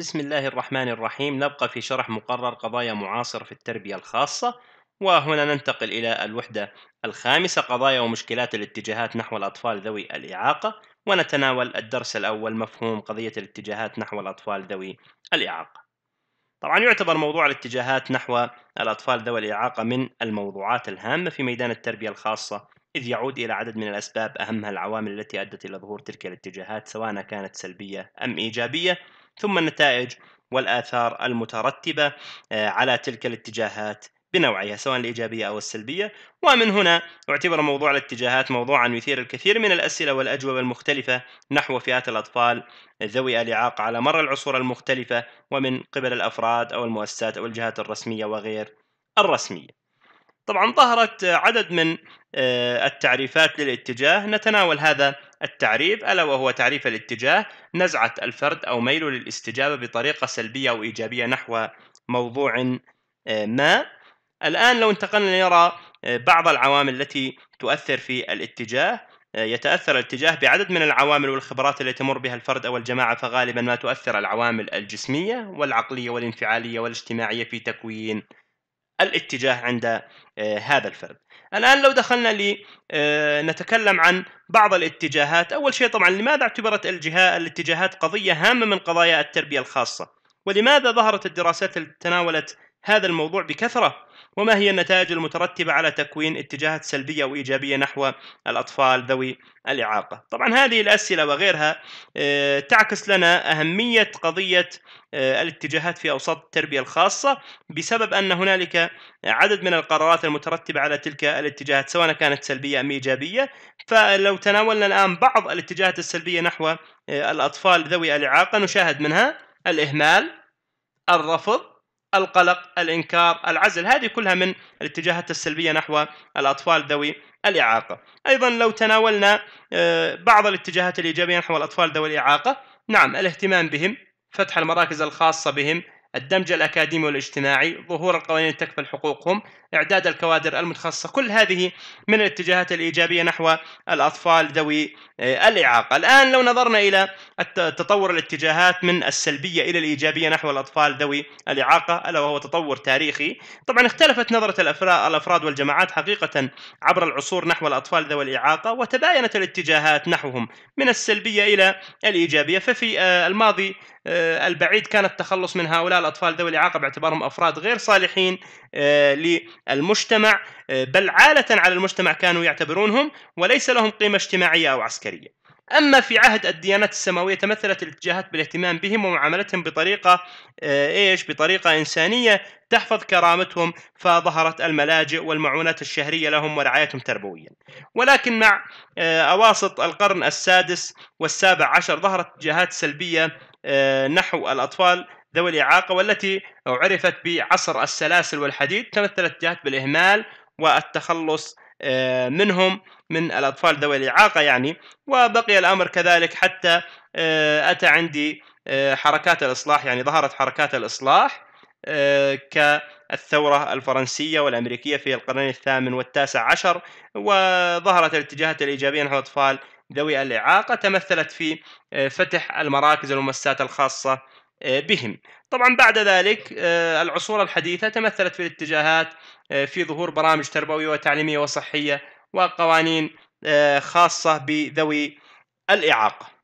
بسم الله الرحمن الرحيم نبقى في شرح مقرر قضايا معاصرة في التربية الخاصة وهنا ننتقل إلى الوحدة الخامسة قضايا ومشكلات الاتجاهات نحو الأطفال ذوي الإعاقة ونتناول الدرس الأول مفهوم قضية الاتجاهات نحو الأطفال ذوي الإعاقة طبعا يعتبر موضوع الاتجاهات نحو الأطفال ذوي الإعاقة من الموضوعات الهامة في ميدان التربية الخاصة إذ يعود إلى عدد من الأسباب أهمها العوامل التي أدت إلى ظهور تلك الاتجاهات سواء كانت سلبية أم إيجابية ثم النتائج والآثار المترتبة آه، على تلك الاتجاهات بنوعها سواء الإيجابية أو السلبية ومن هنا اعتبر موضوع الاتجاهات موضوعا يثير الكثير من الأسئلة والأجوبة المختلفة نحو فئات الأطفال ذوي الإعاقة على مر العصور المختلفة ومن قبل الأفراد أو المؤسسات أو الجهات الرسمية وغير الرسمية طبعا ظهرت عدد من آه، التعريفات للاتجاه نتناول هذا التعريب ألا وهو تعريف الاتجاه نزعة الفرد أو ميله للاستجابة بطريقة سلبية أو إيجابية نحو موضوع آه، ما الآن لو انتقلنا لنرى آه، بعض العوامل التي تؤثر في الاتجاه آه، يتأثر الاتجاه بعدد من العوامل والخبرات التي تمر بها الفرد أو الجماعة فغالبا ما تؤثر العوامل الجسمية والعقلية والانفعالية والاجتماعية في تكوين الاتجاه عند آه، هذا الفرد الآن لو دخلنا لنتكلم آه، عن بعض الاتجاهات أول شيء طبعا لماذا اعتبرت الجهة الاتجاهات قضية هامة من قضايا التربية الخاصة ولماذا ظهرت الدراسات التي تناولت هذا الموضوع بكثرة وما هي النتائج المترتبة على تكوين اتجاهات سلبية وإيجابية نحو الأطفال ذوي الإعاقة طبعا هذه الأسئلة وغيرها آه، تعكس لنا أهمية قضية آه، الاتجاهات في أوساط التربية الخاصة بسبب أن هنالك عدد من القرارات المترتبة على تلك الاتجاهات سواء كانت سلبية أم إيجابية فلو تناولنا الآن بعض الاتجاهات السلبية نحو آه، الأطفال ذوي الإعاقة نشاهد منها الإهمال الرفض القلق الإنكار العزل هذه كلها من الاتجاهات السلبية نحو الأطفال ذوي الإعاقة أيضا لو تناولنا آه، بعض الاتجاهات الإيجابية نحو الأطفال ذوي الإعاقة نعم الاهتمام بهم فتح المراكز الخاصة بهم الدمج الأكاديمي والاجتماعي ظهور القوانين تكفل حقوقهم إعداد الكوادر المتخصصة كل هذه من الاتجاهات الإيجابية نحو الأطفال ذوي آه، الإعاقة الآن لو نظرنا إلى تطور الاتجاهات من السلبية إلى الإيجابية نحو الأطفال ذوي الإعاقة ألا وهو تطور تاريخي طبعا اختلفت نظرة الأفراد والجماعات حقيقة عبر العصور نحو الأطفال ذوي الإعاقة وتباينت الاتجاهات نحوهم من السلبية إلى الإيجابية ففي آه، الماضي آه، البعيد كان التخلص من هؤلاء الأطفال ذوي الإعاقة باعتبارهم أفراد غير صالحين آه، للمجتمع آه، بل عالة على المجتمع كانوا يعتبرونهم وليس لهم قيمة اجتماعية أو عسكرية أما في عهد الديانات السماوية تمثلت الجهات بالاهتمام بهم ومعاملتهم بطريقة آه، إيش بطريقة إنسانية تحفظ كرامتهم فظهرت الملاجئ والمعونات الشهرية لهم ورعايتهم تربويا ولكن مع أواسط القرن السادس والسابع عشر ظهرت جهات سلبية نحو الأطفال ذوي الإعاقة والتي عرفت بعصر السلاسل والحديد تمثلت جهات بالإهمال والتخلص آه، منهم من الأطفال ذوي الإعاقة يعني وبقي الأمر كذلك حتى آه، أتى عندي آه، حركات الإصلاح يعني ظهرت حركات الإصلاح كالثورة الفرنسية والأمريكية في القرن الثامن والتاسع عشر وظهرت الاتجاهات الإيجابية نحو الأطفال ذوي الإعاقة تمثلت في فتح المراكز والمؤسسات الخاصة آه، بهم طبعا بعد ذلك آه، العصور الحديثة تمثلت في الاتجاهات آه، في ظهور برامج تربوية وتعليمية وصحية وقوانين خاصة بذوي الإعاقة